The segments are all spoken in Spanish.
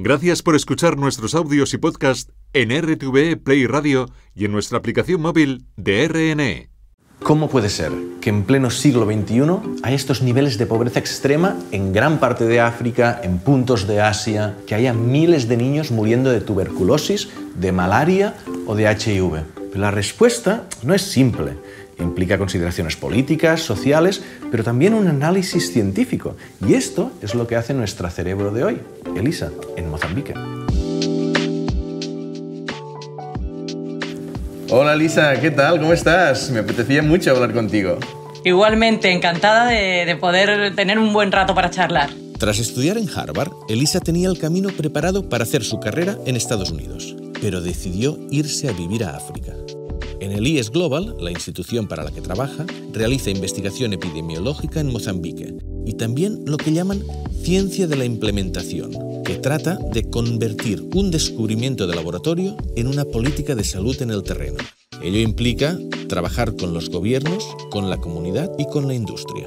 Gracias por escuchar nuestros audios y podcast en R+T+V Play Radio y en nuestra aplicación móvil de RNE. ¿Cómo puede ser que en pleno siglo XXI haya estos niveles de pobreza extrema en gran parte de África, en puntos de Asia, que haya miles de niños muriendo de tuberculosis, de malaria o de HIV? Pues la respuesta no es simple. Implica consideraciones políticas, sociales, pero también un análisis científico. Y esto es lo que hace nuestro cerebro de hoy, Elisa, en Mozambique. Hola Elisa, ¿qué tal? ¿Cómo estás? Me apetecía mucho hablar contigo. Igualmente, encantada de, de poder tener un buen rato para charlar. Tras estudiar en Harvard, Elisa tenía el camino preparado para hacer su carrera en Estados Unidos, pero decidió irse a vivir a África. En el IES Global, la institución para la que trabaja, realiza investigación epidemiológica en Mozambique y también lo que llaman ciencia de la implementación, que trata de convertir un descubrimiento de laboratorio en una política de salud en el terreno. Ello implica trabajar con los gobiernos, con la comunidad y con la industria.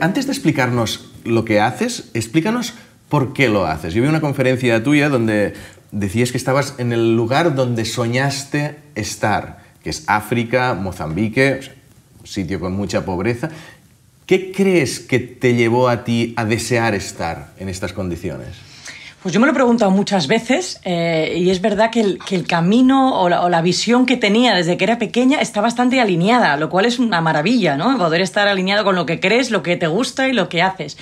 antes de explicarnos lo que haces, explícanos por qué lo haces. Yo vi una conferencia tuya donde decías que estabas en el lugar donde soñaste estar, que es África, Mozambique, un sitio con mucha pobreza. ¿Qué crees que te llevó a ti a desear estar en estas condiciones? Pues yo me lo he preguntado muchas veces eh, y es verdad que el, que el camino o la, o la, visión que tenía desde que era pequeña está bastante alineada, lo cual es una maravilla, ¿no? Poder estar alineado con lo que crees, lo que te gusta y lo que haces.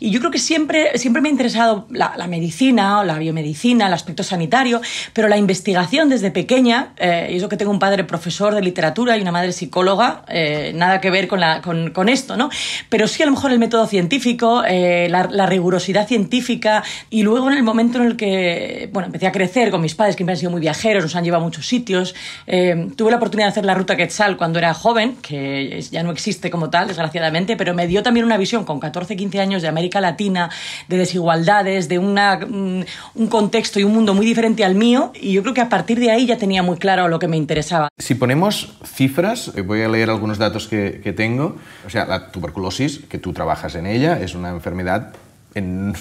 Y yo creo que siempre, siempre me ha interesado la, medicina o la biomedicina, el aspecto sanitario, pero la investigación desde pequeña, eh, y eso que tengo un padre profesor de literatura y una madre psicóloga, eh, nada que ver con, la, con, con, esto, ¿no? Pero sí a lo mejor el método científico, la, la rigurosidad científica y luego en el momento en el que bueno, empecé a crecer con mis padres, que siempre han sido muy viajeros, nos han llevado a muchos sitios. Eh, tuve la oportunidad de hacer la ruta Quetzal cuando era joven, que ya no existe como tal, desgraciadamente, pero me dio también una visión con 14, 15 años de América Latina, de desigualdades, de una, mm, un contexto y un mundo muy diferente al mío. Y yo creo que a partir de ahí ya tenía muy claro lo que me interesaba. Si ponemos cifras, eh, voy a leer algunos datos que, que tengo. O sea, la tuberculosis, que tú trabajas en ella, es una enfermedad en,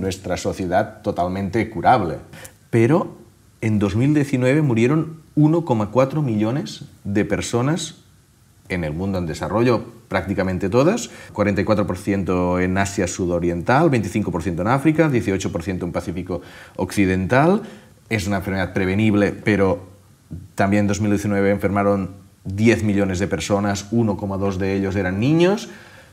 nuestra sociedad totalmente curable. Pero en 2019 murieron 1,4 millones de personas en el mundo en desarrollo, prácticamente todas, 44% en Asia sudoriental, 25% en África, 18% en Pacífico Occidental. Es una enfermedad prevenible, pero también en 2019 enfermaron 10 millones de personas, 1,2 de ellos eran niños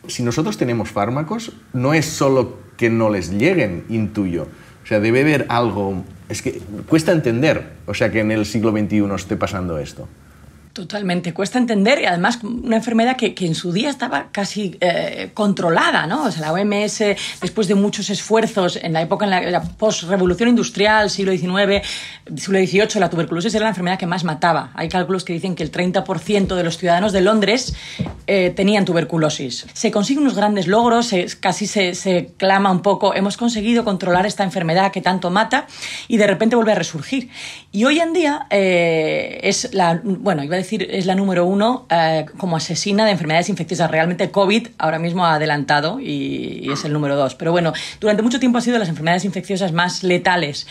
si nosotros tenemos fármacos, no es solo que no les lleguen, intuyo. O sea, debe haber algo... Es que cuesta entender, o sea, que en el siglo XXI esté pasando esto. Totalmente, cuesta entender y además una enfermedad que, en su día estaba casi eh, controlada, ¿no? O sea, la OMS, después de muchos esfuerzos en la época, en la, post-revolución industrial, siglo XIX, siglo XVIII, la tuberculosis era la enfermedad que más mataba. Hay cálculos que dicen que el 30% de los ciudadanos de Londres eh, tenían tuberculosis. Se consiguen unos grandes logros, casi se, clama un poco, hemos conseguido controlar esta enfermedad que tanto mata y de repente vuelve a resurgir. Y hoy en día eh, es la, bueno, decir es la número uno eh, como asesina de enfermedades infecciosas. Realmente COVID ahora mismo ha adelantado y, y es el número dos. Pero bueno, durante mucho tiempo ha sido las enfermedades infecciosas más letales.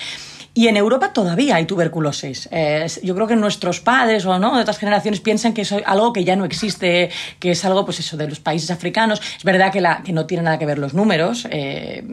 Y en Europa todavía hay tuberculosis. Eh, yo creo que nuestros padres o no, de otras generaciones piensan que es algo que ya no existe, que es algo, pues eso, de los países africanos. Es verdad que, la, que no tiene nada que ver los números. Eh,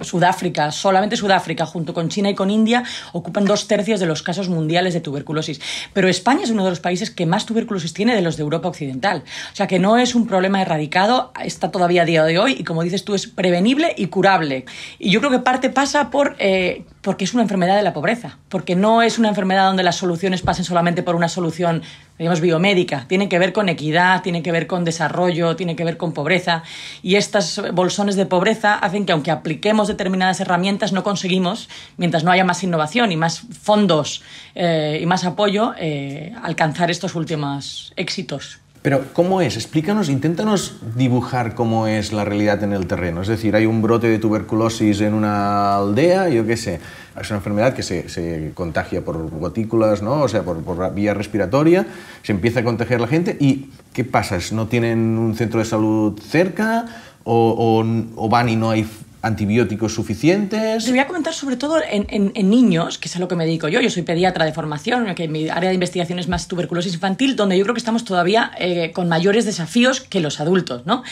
Sudáfrica, solamente Sudáfrica, junto con China y con India, ocupan dos tercios de los casos mundiales de tuberculosis. Pero España es uno de los países que más tuberculosis tiene de los de Europa Occidental. O sea que no es un problema erradicado, está todavía a día de hoy y, como dices tú, es prevenible y curable. Y yo creo que parte pasa por eh, porque es una enfermedad de la pobreza, porque no es una enfermedad donde las soluciones pasen solamente por una solución, digamos, biomédica. Tiene que ver con equidad, tiene que ver con desarrollo, tiene que ver con pobreza. Y estos bolsones de pobreza hacen que aunque apliquemos determinadas herramientas, no conseguimos, mientras no haya más innovación y más fondos eh, y más apoyo, eh, alcanzar estos últimos éxitos. Pero, ¿cómo es? Explícanos, inténtanos dibujar cómo es la realidad en el terreno. Es decir, hay un brote de tuberculosis en una aldea, yo qué sé. Es una enfermedad que se, contagia por gotículas, ¿no? O sea, por, vía respiratoria. Se empieza a contagiar la gente. ¿Y qué pasa? ¿No tienen un centro de salud cerca? o van y no hay antibióticos suficientes. Te voy a comentar sobre todo en, niños, que es a lo que me dedico yo. Yo soy pediatra de formación, que mi área de investigación es más tuberculosis infantil, donde yo creo que estamos todavía eh, con mayores desafíos que los adultos, ¿no?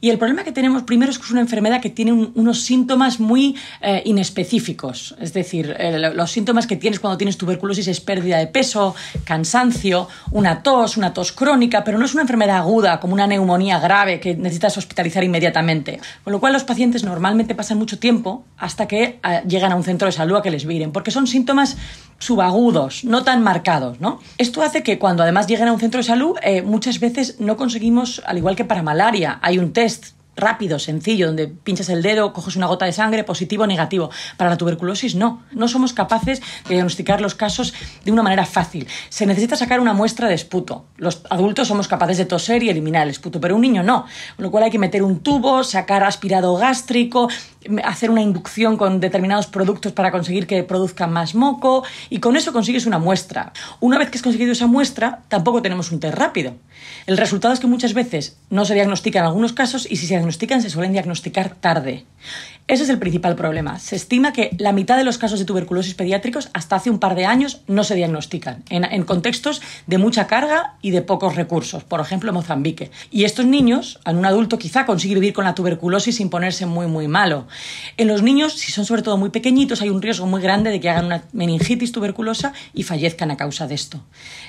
Y el problema que tenemos primero es que es una enfermedad que tiene unos síntomas muy eh, inespecíficos. Es decir, eh, los síntomas que tienes cuando tienes tuberculosis es pérdida de peso, cansancio, una tos, una tos crónica, pero no es una enfermedad aguda como una neumonía grave que necesitas hospitalizar inmediatamente. Con lo cual los pacientes normalmente Pasa pasan mucho tiempo hasta que ah, llegan a un centro de salud a que les viren porque son síntomas subagudos, no tan marcados, Esto hace que cuando además lleguen a un centro de salud, eh, muchas veces no conseguimos, al igual que para malaria, hay un test rápido, sencillo, donde pinchas el dedo, coges una gota de sangre, positivo o negativo. Para la tuberculosis no. No somos capaces de diagnosticar los casos de una manera fácil. Se necesita sacar una muestra de esputo. Los adultos somos capaces de toser y eliminar el esputo, pero un niño no. Con lo cual hay que meter un tubo, sacar aspirado gástrico, hacer una inducción con determinados productos para conseguir que produzcan más moco y con eso consigues una muestra. Una vez que has conseguido esa muestra, tampoco tenemos un test rápido. El resultado es que muchas veces no se diagnostican algunos casos y si se diagnostican se suelen diagnosticar tarde. Ese es el principal problema. Se estima que la mitad de los casos de tuberculosis pediátricos hasta hace un par de años no se diagnostican, en, contextos de mucha carga y de pocos recursos, por ejemplo en Mozambique. Y estos niños, en un adulto quizá consigue vivir con la tuberculosis sin ponerse muy, muy malo. En los niños, si son sobre todo muy pequeñitos, hay un riesgo muy grande de que hagan una meningitis tuberculosa y fallezcan a causa de esto.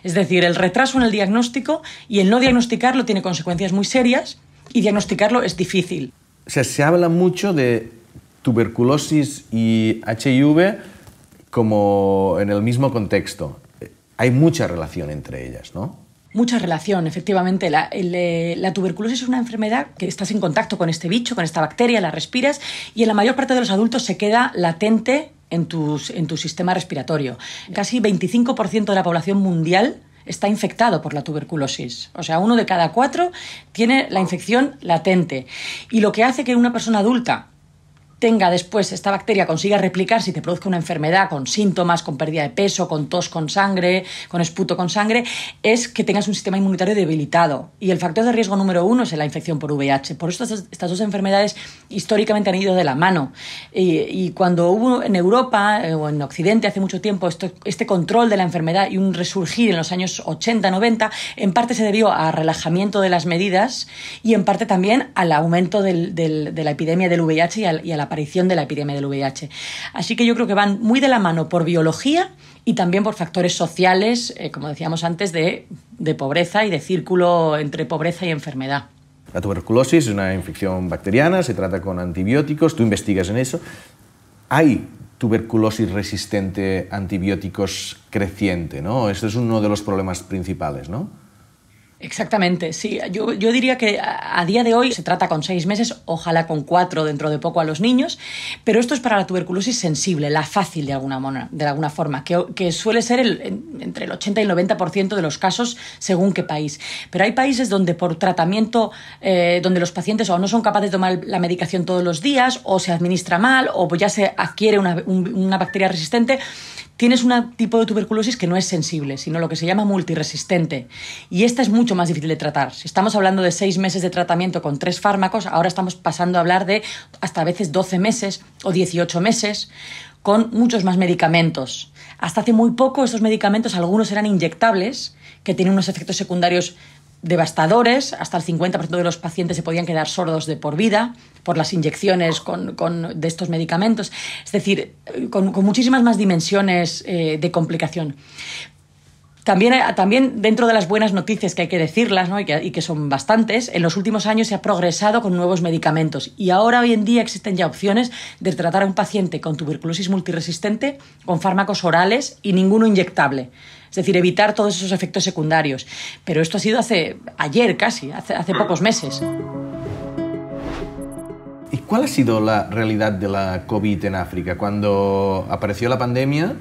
Es decir, el retraso en el diagnóstico y el no diagnosticarlo tiene consecuencias muy serias y diagnosticarlo es difícil. se habla mucho de tuberculosis y HIV como en el mismo contexto. Hay mucha relación entre ellas, ¿no? Mucha relación, efectivamente. Eh, la, tuberculosis es una enfermedad que estás en contacto con este bicho, con esta bacteria, la respiras y en la mayor parte de los adultos se queda latente en, en tu sistema respiratorio. Casi 25% de la población mundial está infectado por la tuberculosis. O sea, uno de cada cuatro tiene la infección latente. Y lo que hace que una persona adulta tenga después esta bacteria consiga replicar si te produzca una enfermedad con síntomas, con pérdida de peso, con tos con sangre, con esputo con sangre, es que tengas un sistema inmunitario debilitado. Y el factor de riesgo número uno es la infección por VIH. Por eso estas, dos enfermedades históricamente han ido de la mano. Y, cuando hubo en Europa eh, o en Occidente hace mucho tiempo este control de la enfermedad y un resurgir en los años 80-90, en parte se debió a relajamiento de las medidas y en parte también al aumento del, de la epidemia del VIH y y a la aparición de la epidemia del VIH. Así que yo creo que van muy de la mano por biología y también por factores sociales, eh, como decíamos antes, de, pobreza y de círculo entre pobreza y enfermedad. La tuberculosis es una infección bacteriana, se trata con antibióticos, tú investigas en eso. Hay tuberculosis resistente a antibióticos creciente, ¿no? Este es uno de los problemas principales, ¿no? Exactamente, sí. Yo, diría que a día de hoy se trata con seis meses, ojalá con cuatro dentro de poco a los niños, pero esto es para la tuberculosis sensible, la fácil de alguna, de alguna forma, que, que suele ser el, entre el 80 y el 90% de los casos según qué país. Pero hay países donde por tratamiento, eh, donde los pacientes o no son capaces de tomar la medicación todos los días, o se administra mal, o pues ya se adquiere una, una bacteria resistente, tienes un tipo de tuberculosis que no es sensible, sino lo que se llama multiresistente. Y esta es mucho más difícil de tratar. Si estamos hablando de seis meses de tratamiento con tres fármacos, ahora estamos pasando a hablar de hasta a veces 12 meses o 18 meses con muchos más medicamentos. Hasta hace muy poco estos medicamentos, algunos eran inyectables, que tienen unos efectos secundarios devastadores. Hasta el 50% de los pacientes se podían quedar sordos de por vida por las inyecciones de estos medicamentos. Es decir, eh, con, muchísimas más dimensiones eh, de complicación. Eh, también, dentro de las buenas noticias que hay que decirlas y, que, y, que, son bastantes, en los últimos años se ha progresado con nuevos medicamentos y ahora hoy en día existen ya opciones de tratar a un paciente con tuberculosis multiresistente con fármacos orales y ninguno inyectable. Es decir, evitar todos esos efectos secundarios. Pero esto ha sido hace ayer casi, hace, pocos meses. ¿Y cuál ha sido la realidad de la COVID en África? Cuando apareció la pandemia,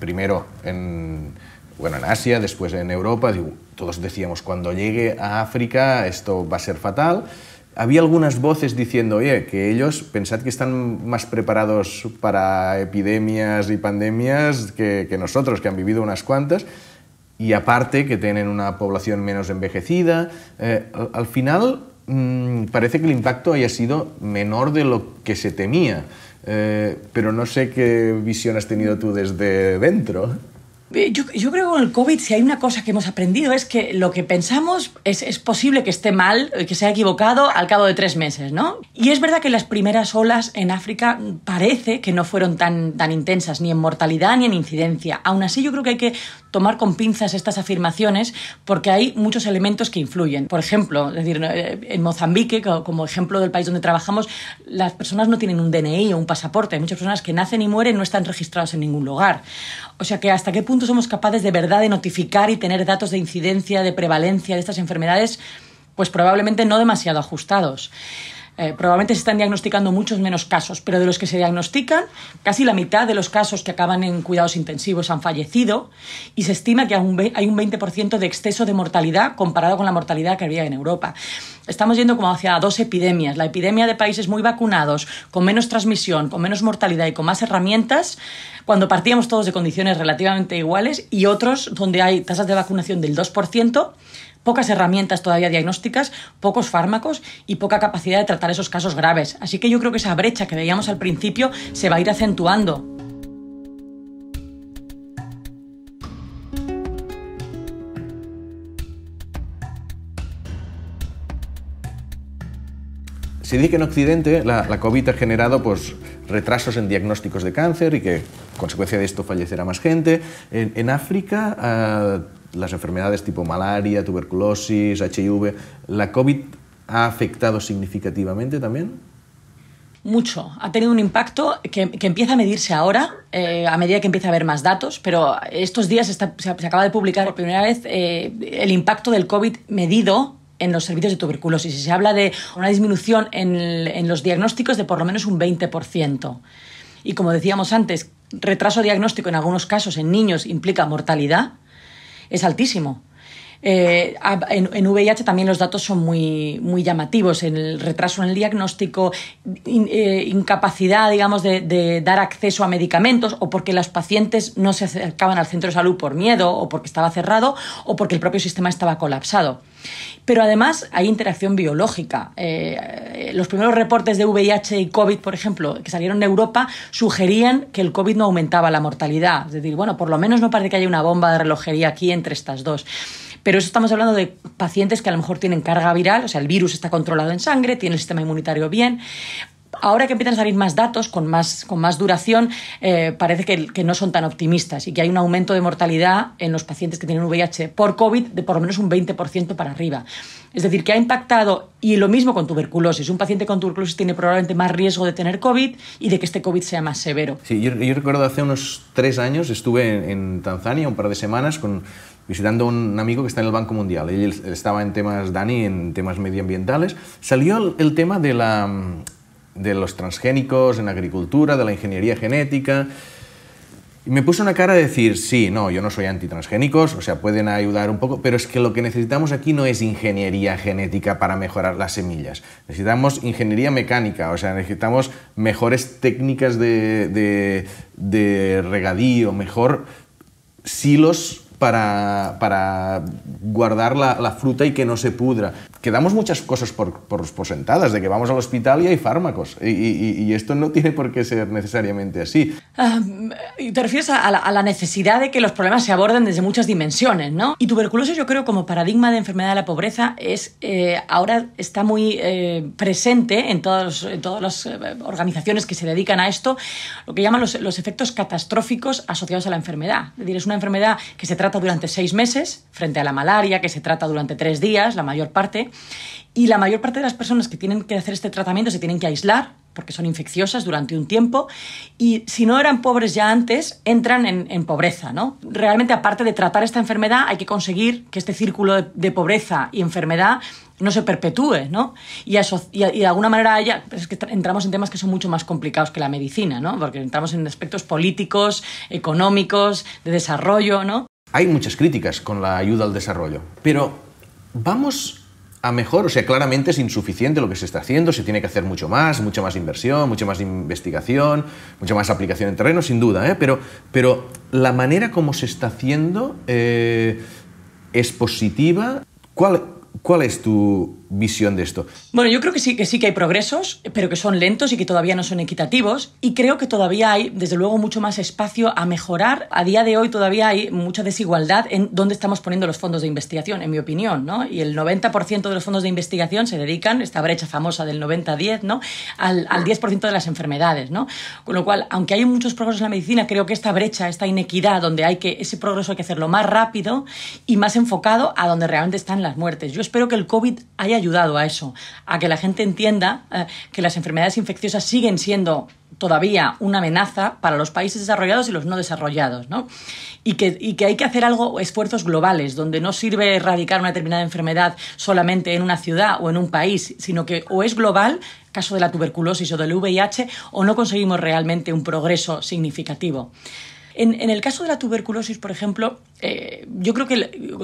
primero en, bueno, en Asia, después en Europa, todos decíamos, cuando llegue a África esto va a ser fatal había algunas voces diciendo, oye, que ellos pensad que están más preparados para epidemias y pandemias que, nosotros, que han vivido unas cuantas, y aparte que tienen una población menos envejecida. Eh, al, final mm, parece que el impacto haya sido menor de lo que se temía, eh, pero no sé qué visión has tenido tú desde dentro. Eh, yo, creo que con el COVID, si hay una cosa que hemos aprendido, es que lo que pensamos es, posible que esté mal, eh, que sea equivocado al cabo de tres meses, ¿no? Y es verdad que las primeras olas en África parece que no fueron tan, tan intensas, ni en mortalidad ni en incidencia. Aún así, yo creo que hay que tomar con pinzas estas afirmaciones porque hay muchos elementos que influyen. Por ejemplo, decir, eh, en Mozambique, como ejemplo del país donde trabajamos, las personas no tienen un DNI o un pasaporte. Hay muchas personas que nacen y mueren no están registrados en ningún lugar. O sea que hasta qué punto somos capaces de verdad de notificar y tener datos de incidencia, de prevalencia de estas enfermedades, pues probablemente no demasiado ajustados. Eh, probablemente se están diagnosticando muchos menos casos, pero de los que se diagnostican, casi la mitad de los casos que acaban en cuidados intensivos han fallecido y se estima que hay un 20% de exceso de mortalidad comparado con la mortalidad que había en Europa. Estamos yendo como hacia dos epidemias. La epidemia de países muy vacunados, con menos transmisión, con menos mortalidad y con más herramientas, cuando partíamos todos de condiciones relativamente iguales, y otros donde hay tasas de vacunación del 2%, pocas herramientas todavía diagnósticas, pocos fármacos y poca capacidad de tratar esos casos graves. Así que yo creo que esa brecha que veíamos al principio se va a ir acentuando. Se dice que en Occidente la, COVID ha generado pues, retrasos en diagnósticos de cáncer y que, consecuencia de esto, fallecerá más gente. En, África, ah, las enfermedades tipo malaria, tuberculosis, HIV, ¿la COVID ha afectado significativamente también? mucho. Ha tenido un impacto que, empieza a medirse ahora, eh, a medida que empieza a haber más datos, pero estos días se, acaba de publicar por primera vez eh, el impacto del COVID medido en los servicios de tuberculosis. Y se habla de una disminución en, en los diagnósticos de por lo menos un 20%. Y como decíamos antes, retraso diagnóstico en algunos casos en niños implica mortalidad es altísimo. Eh, en, en, VIH también los datos son muy, muy llamativos. El retraso en el diagnóstico, eh, incapacidad, digamos, de, de, dar acceso a medicamentos, o porque las pacientes no se acercaban al centro de salud por miedo, o porque estaba cerrado, o porque el propio sistema estaba colapsado. Pero además hay interacción biológica. Eh, los primeros reportes de VIH y COVID, por ejemplo, que salieron en Europa, sugerían que el COVID no aumentaba la mortalidad. Es decir, bueno, por lo menos no parece que haya una bomba de relojería aquí entre estas dos. Pero eso estamos hablando de pacientes que a lo mejor tienen carga viral, o sea, el virus está controlado en sangre, tiene el sistema inmunitario bien, ahora que empiezan a salir más datos con más, con más duración, eh, parece que, no son tan optimistas y que hay un aumento de mortalidad en los pacientes que tienen VIH por COVID de por lo menos un 20% para arriba. Es decir, que ha impactado, y lo mismo con tuberculosis. Un paciente con tuberculosis tiene probablemente más riesgo de tener COVID y de que este COVID sea más severo. Sí, yo, recuerdo hace unos tres años estuve en, Tanzania un par de semanas con, visitando a un amigo que está en el Banco Mundial. Él estaba en temas, Dani, en temas medioambientales. Salió el tema de la de los transgénicos en agricultura, de la ingeniería genética. Y me puso una cara de decir, sí, no, yo no soy antitransgénicos, o sea, pueden ayudar un poco, pero es que lo que necesitamos aquí no es ingeniería genética para mejorar las semillas. Necesitamos ingeniería mecánica, o sea, necesitamos mejores técnicas de, de regadío, mejor silos para, para guardar la, fruta y que no se pudra. Quedamos muchas cosas por, por, sentadas, de que vamos al hospital y hay fármacos, y, y, esto no tiene por qué ser necesariamente así. te refieres a la, necesidad de que los problemas se aborden desde muchas dimensiones, ¿no? Y tuberculosis yo creo como paradigma de enfermedad de la pobreza es eh, ahora está muy eh, presente en, todos, en todas las eh, organizaciones que se dedican a esto, lo que llaman los, los efectos catastróficos asociados a la enfermedad. Es decir, es una enfermedad que se trata durante seis meses, frente a la malaria, que se trata durante tres días, la mayor parte. Y la mayor parte de las personas que tienen que hacer este tratamiento se tienen que aislar porque son infecciosas durante un tiempo y si no eran pobres ya antes, entran en, pobreza. ¿no? Realmente, aparte de tratar esta enfermedad, hay que conseguir que este círculo de, pobreza y enfermedad no se perpetúe, ¿no? Y, y, de alguna manera ya, es que entramos en temas que son mucho más complicados que la medicina, ¿no? Porque entramos en aspectos políticos, económicos, de desarrollo, ¿no? Hay muchas críticas con la ayuda al desarrollo, pero vamos a mejor, o sea, claramente es insuficiente lo que se está haciendo, se tiene que hacer mucho más, mucha más inversión, mucha más investigación, mucha más aplicación en terreno, sin duda, ¿eh? pero, pero la manera como se está haciendo eh, es positiva. ¿Cuál, ¿Cuál es tu visión de esto? Bueno, yo creo que sí, que sí que hay progresos, pero que son lentos y que todavía no son equitativos. Y creo que todavía hay, desde luego, mucho más espacio a mejorar. A día de hoy todavía hay mucha desigualdad en dónde estamos poniendo los fondos de investigación, en mi opinión, ¿no? Y el 90% de los fondos de investigación se dedican, esta brecha famosa del 90-10, ¿no? Al, al 10% de las enfermedades, ¿no? Con lo cual, aunque hay muchos progresos en la medicina, creo que esta brecha, esta inequidad, donde hay que, ese progreso hay que hacerlo más rápido y más enfocado a donde realmente están las muertes. Yo espero que el COVID haya ayudado a eso, a que la gente entienda eh, que las enfermedades infecciosas siguen siendo todavía una amenaza para los países desarrollados y los no desarrollados, Y que, hay que hacer algo, esfuerzos globales, donde no sirve erradicar una determinada enfermedad solamente en una ciudad o en un país, sino que o es global, caso de la tuberculosis o del VIH, o no conseguimos realmente un progreso significativo. En, en el caso de la tuberculosis, por ejemplo, eh, yo creo que,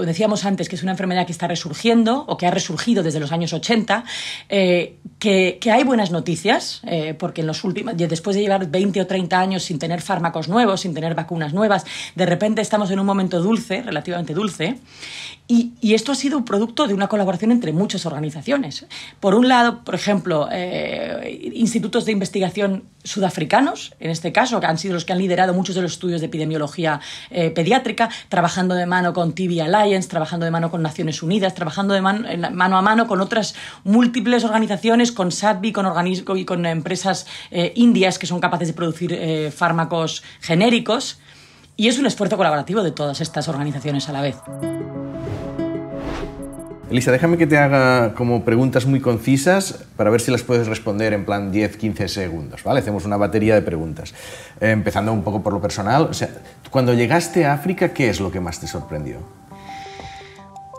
decíamos antes, que es una enfermedad que está resurgiendo o que ha resurgido desde los años 80, eh, que, hay buenas noticias, eh, porque en los últimos, después de llevar 20 o 30 años sin tener fármacos nuevos, sin tener vacunas nuevas, de repente estamos en un momento dulce, relativamente dulce, y, esto ha sido producto de una colaboración entre muchas organizaciones. Por un lado, por ejemplo, institutos de investigación sudafricanos, en este caso, que han sido los que han liderado muchos de los estudios de epidemiología pediátrica, trabajando de mano con TV Alliance, trabajando de mano con Naciones Unidas, trabajando de mano a mano con otras múltiples organizaciones, con SADBI, con y con empresas eh, indias que son capaces de producir eh, fármacos genéricos. Y es un esfuerzo colaborativo de todas estas organizaciones a la vez. Elisa, déjame que te haga como preguntas muy concisas para ver si las puedes responder en plan 10-15 segundos, ¿vale? Hacemos una batería de preguntas. Eh, empezando un poco por lo personal, o cuando llegaste a África, ¿qué es lo que más te sorprendió?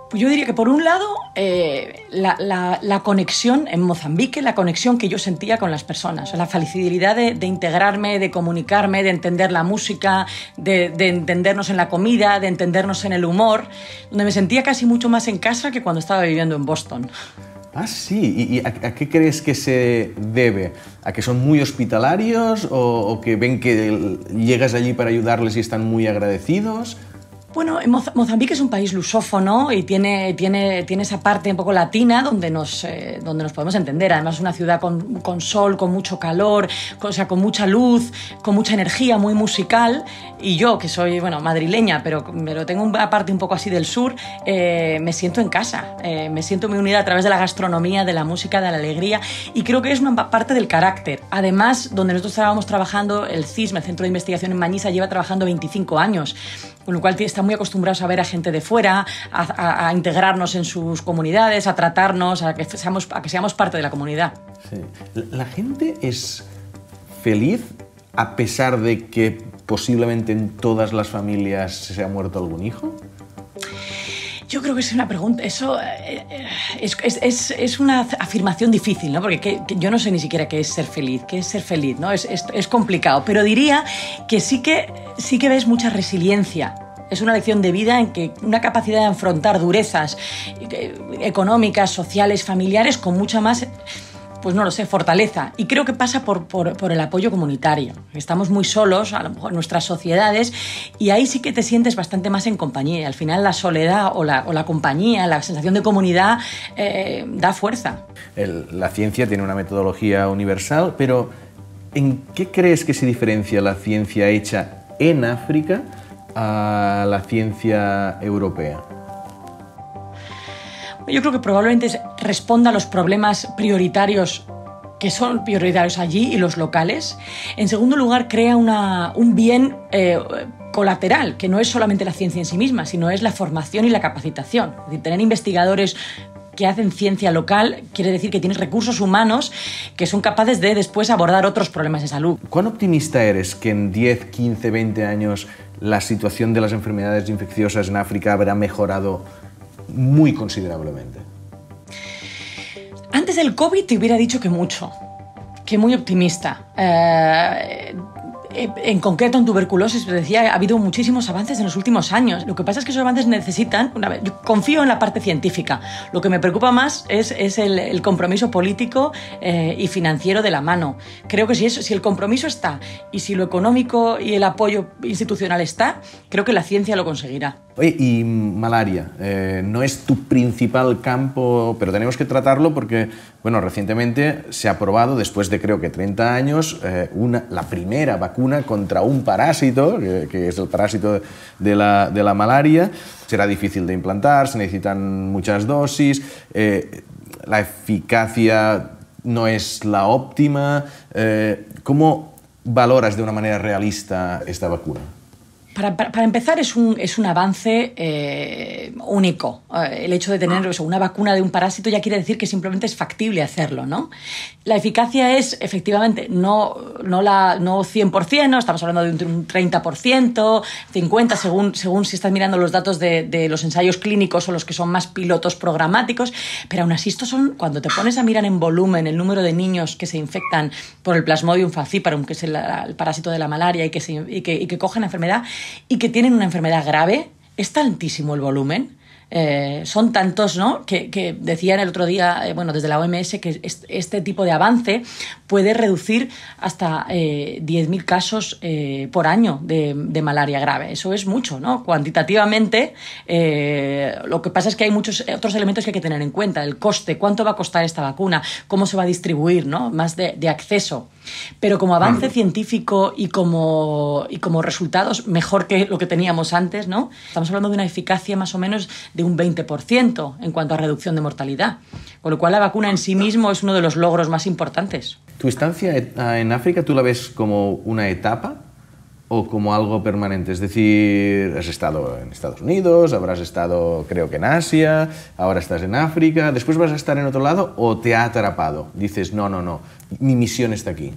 Pues yo diría que por un lado, eh, la, conexión en Mozambique, la conexión que yo sentía con las personas, la felicidad de, integrarme, de comunicarme, de entender la música, de, entendernos en la comida, de entendernos en el humor, donde me sentía casi mucho más en casa que cuando estaba viviendo en Boston. Ah, sí. ¿Y, a, qué crees que se debe? ¿A que son muy hospitalarios o que ven que llegas allí para ayudarles y están muy agradecidos? Bueno, Mozambique es un país lusófono y tiene, tiene, tiene esa parte un poco latina donde nos, eh, donde nos podemos entender. Además, es una ciudad con, con sol, con mucho calor, con, o sea, con mucha luz, con mucha energía, muy musical. Y yo, que soy bueno, madrileña, pero, lo tengo una parte un poco así del sur, eh, me siento en casa, eh, me siento muy unida a través de la gastronomía, de la música, de la alegría. Y creo que es una parte del carácter. Además, donde nosotros estábamos trabajando, el CISM, el Centro de Investigación en Mañiza, lleva trabajando 25 años con lo cual está muy acostumbrados a ver a gente de fuera, a, integrarnos en sus comunidades, a tratarnos, a que, seamos, que seamos parte de la comunidad. La gente es feliz a pesar de que posiblemente en todas las familias se ha muerto algún hijo. Yo creo que es una pregunta, eso eh, eh, es, una afirmación difícil, ¿no? Porque yo no sé ni siquiera qué es ser feliz, qué es ser feliz, ¿no? Es, complicado, pero diría que sí que, sí que ves mucha resiliencia es una lección de vida en que una capacidad de afrontar durezas eh, económicas, sociales, familiares con mucha más pues no lo sé, fortaleza. Y creo que pasa por, el apoyo comunitario. Estamos muy solos, a lo mejor nuestras sociedades, y ahí sí que te sientes bastante más en compañía. Al final la soledad o la, compañía, la sensación de comunidad, eh, da fuerza. la ciencia tiene una metodología universal, pero ¿en qué crees que se diferencia la ciencia hecha en África a la ciencia europea? yo creo que probablemente responda a los problemas prioritarios que son prioritarios allí y los locales. En segundo lugar, crea un bien eh, colateral, que no es solamente la ciencia en sí misma, sino es la formación y la capacitación. tener investigadores que hacen ciencia local quiere decir que tienes recursos humanos que son capaces de después abordar otros problemas de salud. ¿Cuán optimista eres que en 10, 15, 20 años la situación de las enfermedades infecciosas en África habrá mejorado muy considerablemente. Antes del COVID te hubiera dicho que mucho, que muy optimista. Eh, eh, en concreto en tuberculosis, decía, ha habido muchísimos avances en los últimos años. Lo que pasa es que esos avances necesitan, una vez, confío en la parte científica, lo que me preocupa más es, es el, compromiso político eh, y financiero de la mano. Creo que si, eso, si el compromiso está y si lo económico y el apoyo institucional está, creo que la ciencia lo conseguirá. Oye, y malaria, eh, no es tu principal campo, pero tenemos que tratarlo porque, bueno, recientemente se ha aprobado, después de creo que 30 años, eh, una, la primera vacuna contra un parásito, que, es el parásito de la, malaria. Será difícil de implantar, se necesitan muchas dosis, eh, la eficacia no es la óptima. ¿Cómo valoras de una manera realista esta vacuna? para, empezar, es un, es un avance eh, único. Eh, el hecho de tener ah. una vacuna de un parásito ya quiere decir que simplemente es factible hacerlo, ¿no? La eficacia es, efectivamente, no, no, la, no 100%, estamos hablando de un 30%, 50%, según, según si estás mirando los datos de, los ensayos clínicos o los que son más pilotos programáticos, pero aún así estos son, cuando te pones a mirar en volumen el número de niños que se infectan por el Plasmodium falciparum, que es el, parásito de la malaria y que, que, y que cogen enfermedad, y que tienen una enfermedad grave, es tantísimo el volumen. Eh, son tantos, ¿no? Que, decían el otro día, eh, bueno, desde la OMS, que este tipo de avance puede reducir hasta eh, diez 10.000 casos por año de, malaria grave. Eso es mucho, ¿no? Cuantitativamente, lo que pasa es que hay muchos otros elementos que hay que tener en cuenta. El coste, cuánto va a costar esta vacuna, cómo se va a distribuir, ¿no? Más de acceso. Pero como avance científico y como, resultados mejor que lo que teníamos antes, ¿no? Estamos hablando de una eficacia más o menos de un 20% en cuanto a reducción de mortalidad. Con lo cual la vacuna en sí mismo es uno de los logros más importantes. ¿Tu estancia en África tú la ves como una etapa o como algo permanente? Es decir, has estado en Estados Unidos, habrás estado creo que en Asia, ahora estás en África, después vas a estar en otro lado o te ha atrapado. Dices, no, no, no, mi misión está aquí.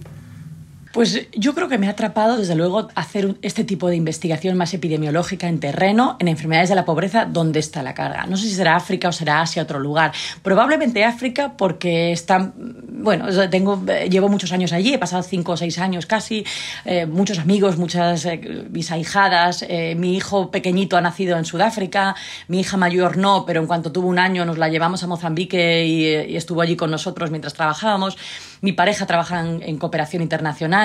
Pues yo creo que me ha atrapado, desde luego, hacer este tipo de investigación más epidemiológica en terreno, en enfermedades de la pobreza, donde está la carga. No sé si será África o será Asia, otro lugar. Probablemente África, porque está, bueno, tengo, llevo muchos años allí, he pasado cinco o seis años casi, eh, muchos amigos, muchas eh, mis ahijadas, eh, mi hijo pequeñito ha nacido en Sudáfrica, mi hija mayor no, pero en cuanto tuvo un año nos la llevamos a Mozambique y, estuvo allí con nosotros mientras trabajábamos. Mi pareja trabaja en cooperación internacional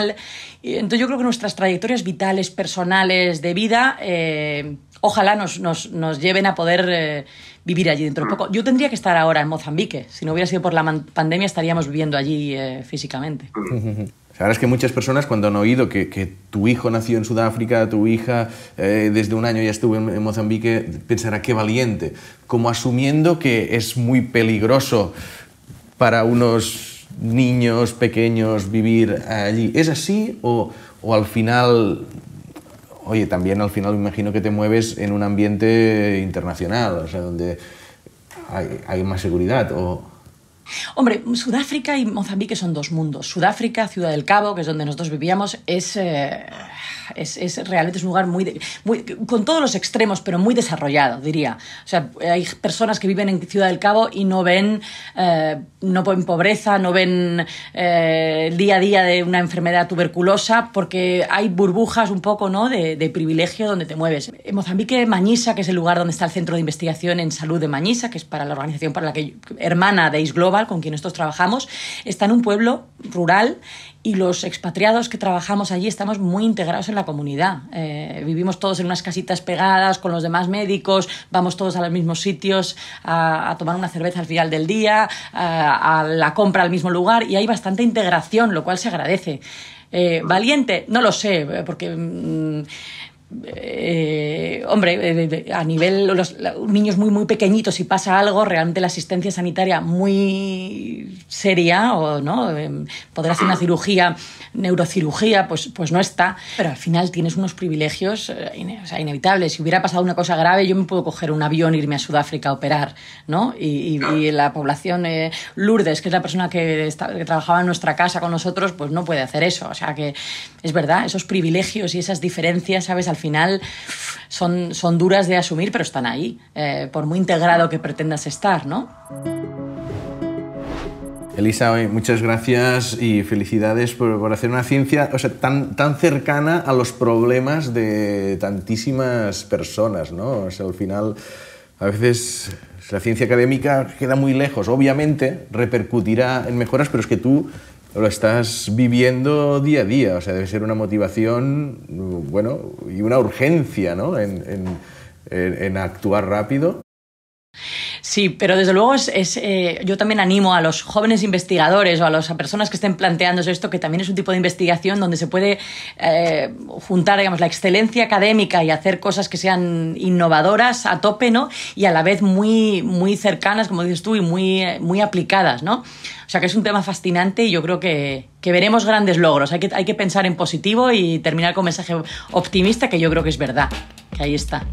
entonces yo creo que nuestras trayectorias vitales, personales, de vida, eh, ojalá nos, nos, nos, lleven a poder eh, vivir allí dentro de poco. Yo tendría que estar ahora en Mozambique. Si no hubiera sido por la pandemia, estaríamos viviendo allí eh, físicamente. Ahora es que muchas personas cuando han oído que, tu hijo nació en Sudáfrica, tu hija desde un año ya estuvo en, Mozambique, pensará qué valiente, como asumiendo que es muy peligroso para unos niños pequeños vivir allí. ¿Es así o, al final oye, también al final me imagino que te mueves en un ambiente internacional, o sea, donde hay, más seguridad o... Hombre, Sudáfrica y Mozambique son dos mundos. Sudáfrica, Ciudad del Cabo, que es donde nosotros vivíamos, es... Eh, es, realmente es un lugar muy, con todos los extremos, pero muy desarrollado, diría. O sea, hay personas que viven en Ciudad del Cabo y no ven, eh, no pobreza, no ven eh, el día a día de una enfermedad tuberculosa, porque hay burbujas un poco ¿no? de, privilegio donde te mueves. En Mozambique, Mañisa, que es el lugar donde está el Centro de Investigación en Salud de Mañisa, que es para la organización para la que hermana de Is Global, con quien nosotros trabajamos, está en un pueblo rural y los expatriados que trabajamos allí estamos muy integrados en la comunidad. Eh, vivimos todos en unas casitas pegadas con los demás médicos, vamos todos a los mismos sitios a, tomar una cerveza al final del día, a, la compra al mismo lugar y hay bastante integración, lo cual se agradece. Eh, valiente, no lo sé, porque mm, eh, hombre, eh, a nivel los, niños muy muy pequeñitos, si pasa algo, realmente la asistencia sanitaria muy seria o no em, poder hacer una cirugía, neurocirugía, pues, pues no está. Pero al final tienes unos privilegios eh, inevitables. Si hubiera pasado una cosa grave, yo me puedo coger un avión, irme a Sudáfrica a operar, ¿no? Y, la población Lourdes, que es la persona que, trabajaba en nuestra casa con nosotros, pues no puede hacer eso. O sea que es verdad, esos privilegios y esas diferencias, sabes, al final son, son duras de asumir, pero están ahí, eh, por muy integrado que pretendas estar, ¿no? Elisa, muchas gracias y felicidades por, hacer una ciencia o tan, tan cercana a los problemas de tantísimas personas. ¿no? al final, a veces la ciencia académica queda muy lejos. Obviamente repercutirá en mejoras, pero es que tú lo estás viviendo día a día, o sea, debe ser una motivación, bueno, y una urgencia, ¿no? En, en actuar rápido. Sí, pero desde luego eh, yo también animo a los jóvenes investigadores o a las personas que estén planteándose esto, que también es un tipo de investigación donde se puede eh, juntar la excelencia académica y hacer cosas que sean innovadoras a tope, Y a la vez muy, muy cercanas, como dices tú, y muy, muy aplicadas, ¿no? O sea que es un tema fascinante y yo creo que, veremos grandes logros. Hay que, hay que pensar en positivo y terminar con un mensaje optimista que yo creo que es verdad, que ahí está.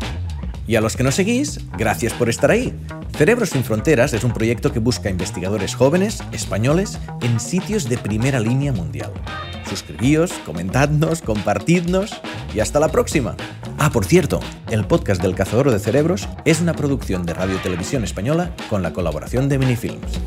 Y a los que nos seguís, gracias por estar ahí. Cerebros sin Fronteras es un proyecto que busca investigadores jóvenes, españoles, en sitios de primera línea mundial. Suscribíos, comentadnos, compartidnos y hasta la próxima. Ah, por cierto, el podcast del Cazador de Cerebros es una producción de Radio Televisión Española con la colaboración de Minifilms.